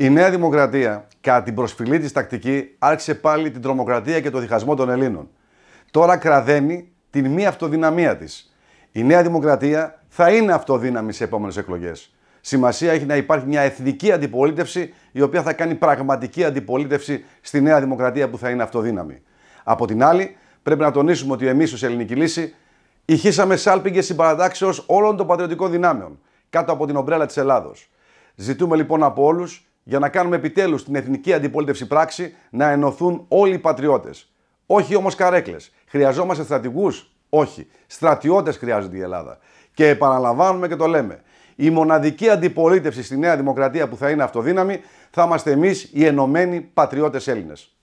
Η Νέα Δημοκρατία, κατά την προσφυλή της τακτική, άρχισε πάλι την τρομοκρατία και το διχασμό των Ελλήνων. Τώρα κραδένει την μη αυτοδυναμία της. Η Νέα Δημοκρατία θα είναι αυτοδύναμη σε επόμενες εκλογές. Σημασία έχει να υπάρχει μια εθνική αντιπολίτευση, η οποία θα κάνει πραγματική αντιπολίτευση στη Νέα Δημοκρατία που θα είναι αυτοδύναμη. Από την άλλη, πρέπει να τονίσουμε ότι εμείς ως Ελληνική Λύση ηχήσαμε σάλπιγγες συμπαρατάξεω όλων των πατριωτικών δυνάμεων κάτω από την ομπρέλα της Ελλάδος. Ζητούμε λοιπόν από όλους για να κάνουμε επιτέλους την εθνική αντιπολίτευση πράξη να ενωθούν όλοι οι πατριώτες. Όχι όμως καρέκλες. Χρειαζόμαστε στρατηγούς. Όχι. Στρατιώτες χρειάζεται η Ελλάδα. Και επαναλαμβάνουμε και το λέμε. Η μοναδική αντιπολίτευση στη Νέα Δημοκρατία που θα είναι αυτοδύναμη θα είμαστε εμείς οι ενωμένοι πατριώτες Έλληνες.